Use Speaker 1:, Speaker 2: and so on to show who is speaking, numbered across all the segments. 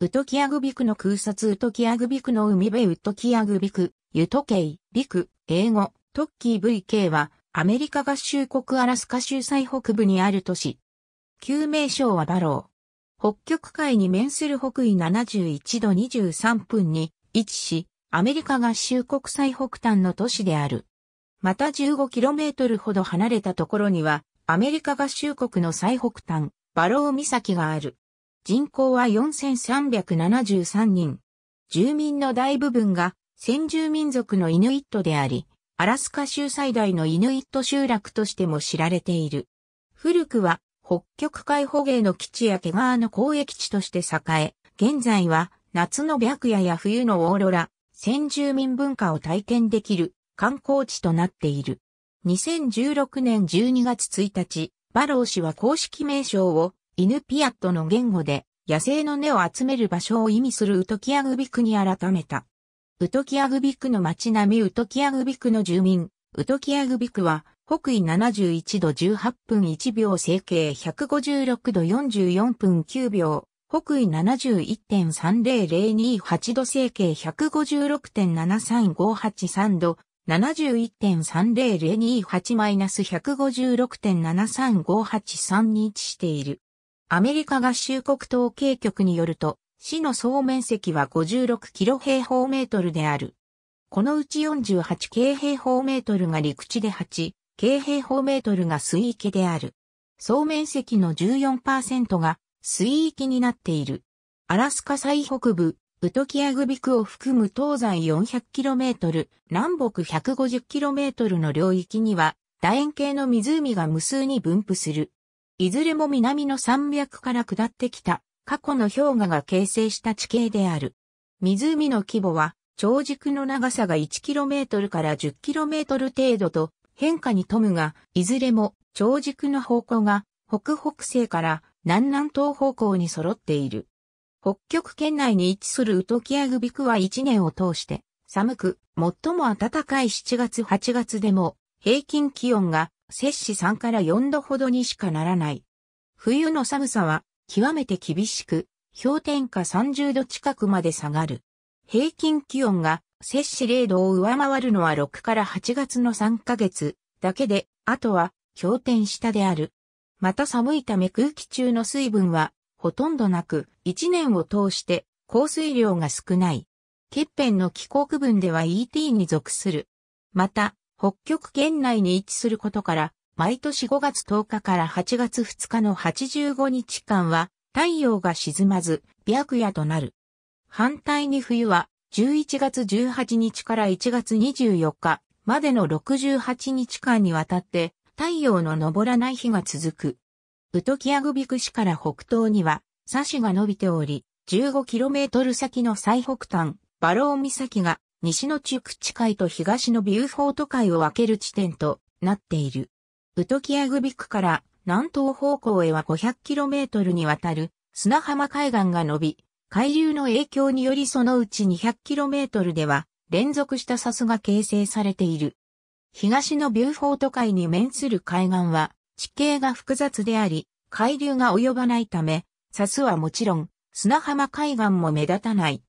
Speaker 1: ウトキアグビクの空撮ウトキアグビクの海辺ウトキアグビク、ユトケイ、ビク、英語、トッキー VK は、アメリカ合衆国アラスカ州最北部にある都市。旧名称はバロー。北極海に面する北緯71度23分に位置し、アメリカ合衆国最北端の都市である。また 15km ほど離れたところには、アメリカ合衆国の最北端、バロー岬がある。人口は4373人。住民の大部分が先住民族のイヌイットであり、アラスカ州最大のイヌイット集落としても知られている。古くは北極海捕鯨の基地や毛皮の交易地として栄え、現在は夏の白夜や冬のオーロラ、先住民文化を体験できる観光地となっている。2016年12月1日、バロー氏は公式名称をイヌピアットの言語で野生の根を集める場所を意味するウトキアグビクに改めた。ウトキアグビクの町並みウトキアグビクの住民、ウトキアグビクは、北緯71度18分1秒整形156度44分9秒、北緯71.30028度整形156.73583度、71.30028-156.73583に位置している。アメリカ合衆国統計局によると、市の総面積は56キロ平方メートルである。このうち48京平方メートルが陸地で8、京平方メートルが水域である。総面積の14%が水域になっている。アラスカ最北部、ウトキアグビクを含む東西 400km、南北 150km の領域には、楕円形の湖が無数に分布する。いずれも南の山脈から下ってきた過去の氷河が形成した地形である。湖の規模は、長軸の長さが 1km から 10km 程度と変化に富むが、いずれも長軸の方向が北北西から南南東方向に揃っている。北極圏内に位置するウトキアグビクは1年を通して寒く、最も暖かい7月8月でも平均気温が摂氏3から4度ほどにしかならない。冬の寒さは極めて厳しく、氷点下30度近くまで下がる。平均気温が摂氏0度を上回るのは6から8月の3ヶ月だけで、あとは氷点下である。また寒いため空気中の水分はほとんどなく、一年を通して降水量が少ない。欠片の気候区分では ET に属する。また、北極圏内に位置することから、毎年5月10日から8月2日の85日間は、太陽が沈まず、白夜となる。反対に冬は、11月18日から1月24日までの68日間にわたって、太陽の昇らない日が続く。ウトキアグビク市から北東には、サシが伸びており、15km 先の最北端、バロー岬が西の中区地海と東のビューフォート海を分ける地点となっている。ウトキアグビクから南東方向へは 500km にわたる砂浜海岸が伸び、海流の影響によりそのうち 200km では連続した砂が形成されている。東のビューフォート海に面する海岸は地形が複雑であり、海流が及ばないため、砂はもちろん砂浜海岸も目立たない。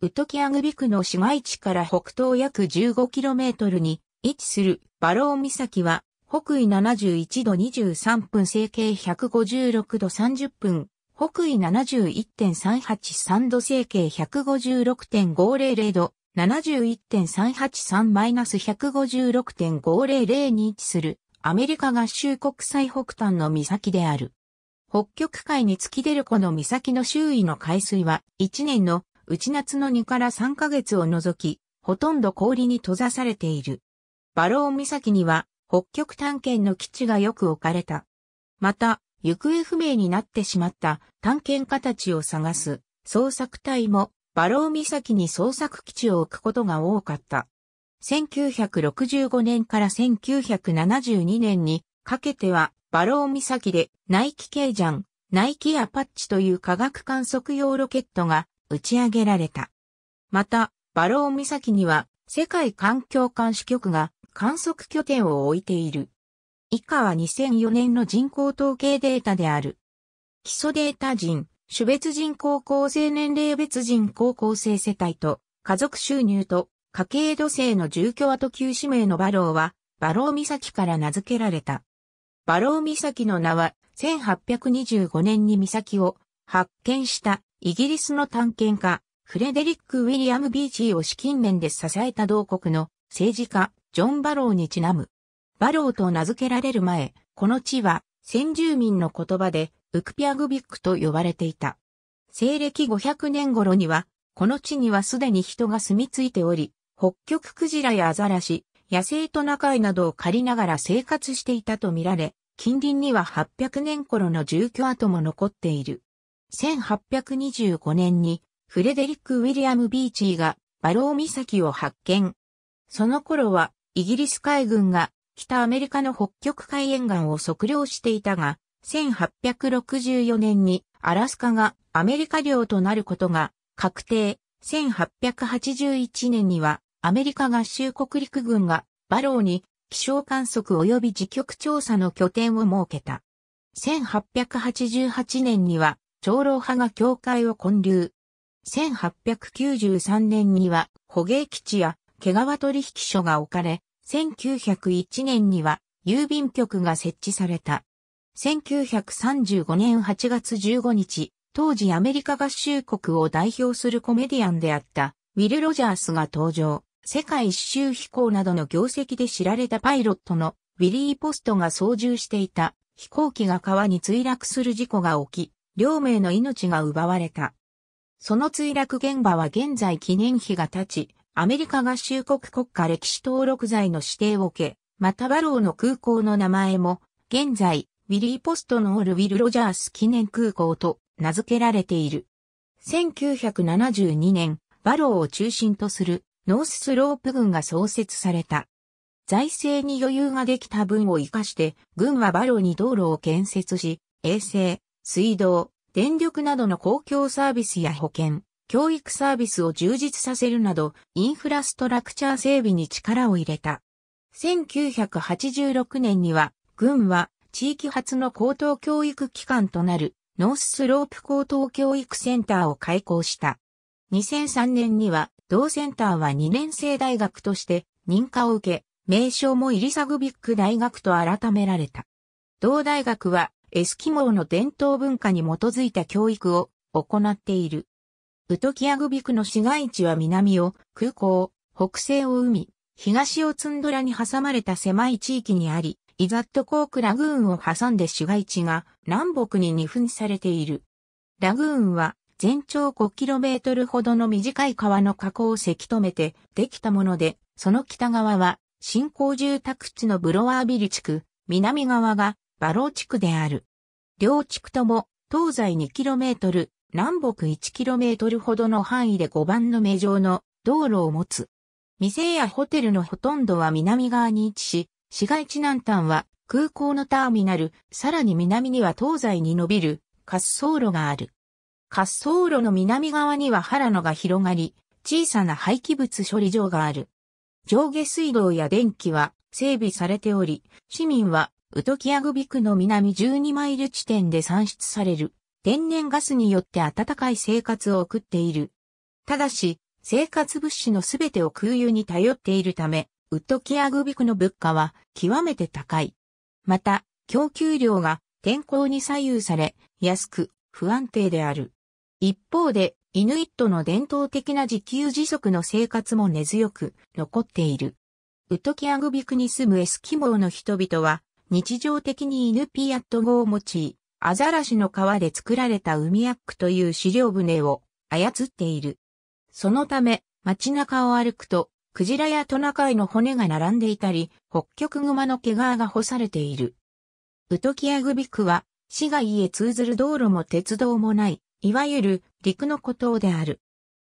Speaker 1: ウトキアグビクの市街地から北東約 15km に位置するバロー岬は、北緯71度23分整形156度30分、北緯71.383度整形156.500度、71.383-156.500に位置するアメリカ合衆国際北端の岬である。北極海に突き出るこの岬の周囲の海水は1年の内夏の2から3ヶ月を除き、ほとんど氷に閉ざされている。バロー岬には、北極探検の基地がよく置かれた。また、行方不明になってしまった探検家たちを探す捜索隊もバロー岬に捜索基地を置くことが多かった。1965年から1972年にかけてはバロー岬でナイキケイジャン、ナイキアパッチという科学観測用ロケットが打ち上げられた。また、バロー岬には世界環境監視局が観測拠点を置いている。以下は2004年の人口統計データである。基礎データ人、種別人口構成年齢別人口構成世帯と家族収入と家計土星の住居跡旧氏名のバローは、バロー岬から名付けられた。バロー岬の名は、1825年に岬を発見したイギリスの探検家、フレデリック・ウィリアム・ビーチーを資金面で支えた同国の政治家、ジョン・バローにちなむ。バローと名付けられる前、この地は先住民の言葉でウクピアグビックと呼ばれていた。西暦500年頃には、この地にはすでに人が住み着いており、北極クジラやアザラシ、野生トナカイなどを借りながら生活していたとみられ、近隣には800年頃の住居跡も残っている。1825年にフレデリック・ウィリアム・ビーチーがバロー岬を発見。その頃はイギリス海軍が北アメリカの北極海沿岸を測量していたが、1864年にアラスカがアメリカ領となることが確定。1881年にはアメリカ合衆国陸軍がバローに気象観測及び時局調査の拠点を設けた。1888年には長老派が教会を建立。1893年には捕鯨基地や毛皮取引所が置かれ、1901年には郵便局が設置された。1935年8月15日、当時アメリカ合衆国を代表するコメディアンであったウィル・ロジャースが登場。世界一周飛行などの業績で知られたパイロットのウィリー・ポストが操縦していた飛行機が川に墜落する事故が起き、両名の命が奪われた。その墜落現場は現在記念碑が立ち、アメリカ合衆国国家歴史登録罪の指定を受け、またバローの空港の名前も、現在、ウィリー・ポストのオール・ウィル・ロジャース記念空港と名付けられている。1972年、バローを中心とするノーススロープ軍が創設された。財政に余裕ができた分を活かして、軍はバローに道路を建設し、衛生、水道、電力などの公共サービスや保険、教育サービスを充実させるなど、インフラストラクチャー整備に力を入れた。1986年には、軍は地域発の高等教育機関となる、ノーススロープ高等教育センターを開校した。2003年には、同センターは2年生大学として認可を受け、名称もイリサグビック大学と改められた。同大学はエスキモーの伝統文化に基づいた教育を行っている。ウトキアグビクの市街地は南を空港、北西を海、東をツンドラに挟まれた狭い地域にあり、イザットコークラグーンを挟んで市街地が南北に二分されている。ラグーンは全長 5km ほどの短い川の河口をせき止めてできたもので、その北側は新興住宅地のブロワービル地区、南側がバロー地区である。両地区とも、東西 2km、南北 1km ほどの範囲で5番の目状の道路を持つ。店やホテルのほとんどは南側に位置し、市街地南端は空港のターミナル、さらに南には東西に伸びる滑走路がある。滑走路の南側には原野が広がり、小さな廃棄物処理場がある。上下水道や電気は整備されており、市民はウトキアグビクの南12マイル地点で産出される天然ガスによって暖かい生活を送っている。ただし、生活物資のすべてを空輸に頼っているため、ウトキアグビクの物価は極めて高い。また、供給量が天候に左右され、安く不安定である。一方で、イヌイットの伝統的な自給自足の生活も根強く残っている。ウトキアグビクに住むエスキモーの人々は、日常的に犬ピアット語を用い、アザラシの川で作られた海ヤックという資料船を操っている。そのため、街中を歩くと、クジラやトナカイの骨が並んでいたり、北極熊の毛皮が干されている。ウトキアグビクは、市街へ通ずる道路も鉄道もない、いわゆる陸の孤島である。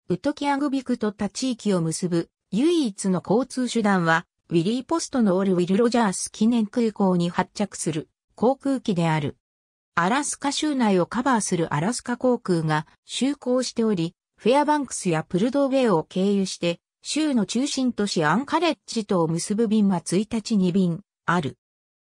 Speaker 1: ウトキアグビクと他地域を結ぶ唯一の交通手段はウィリーポストのオールウィル・ロジャース記念空港に発着する航空機である。アラスカ州内をカバーするアラスカ航空が就航しており、フェアバンクスやプルドウェイを経由して、州の中心都市アンカレッジとを結ぶ便は1日に便、ある。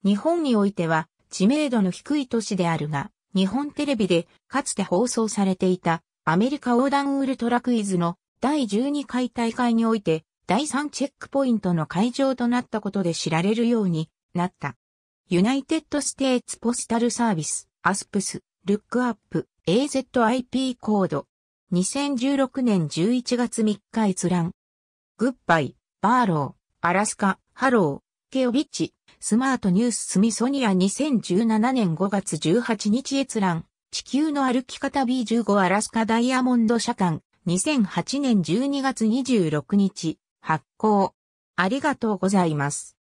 Speaker 1: 日本においては、知名度の低い都市であるが、日本テレビでかつて放送されていたアメリカ横断ウルトラクイズの第12回大会において第3チェックポイントの会場となったことで知られるようになった。ユナイテッド・ステーツ・ポスタル・サービス、アスプス、ルックアップ、AZIP コード。2016年11月3日閲覧。グッバイ、バーロー、アラスカ、ハロー、ケオビッチ、スマートニューススミソニア2017年5月18日閲覧。地球の歩き方 B15 アラスカダイヤモンド社館。2008年12月26日。発行。ありがとうございます。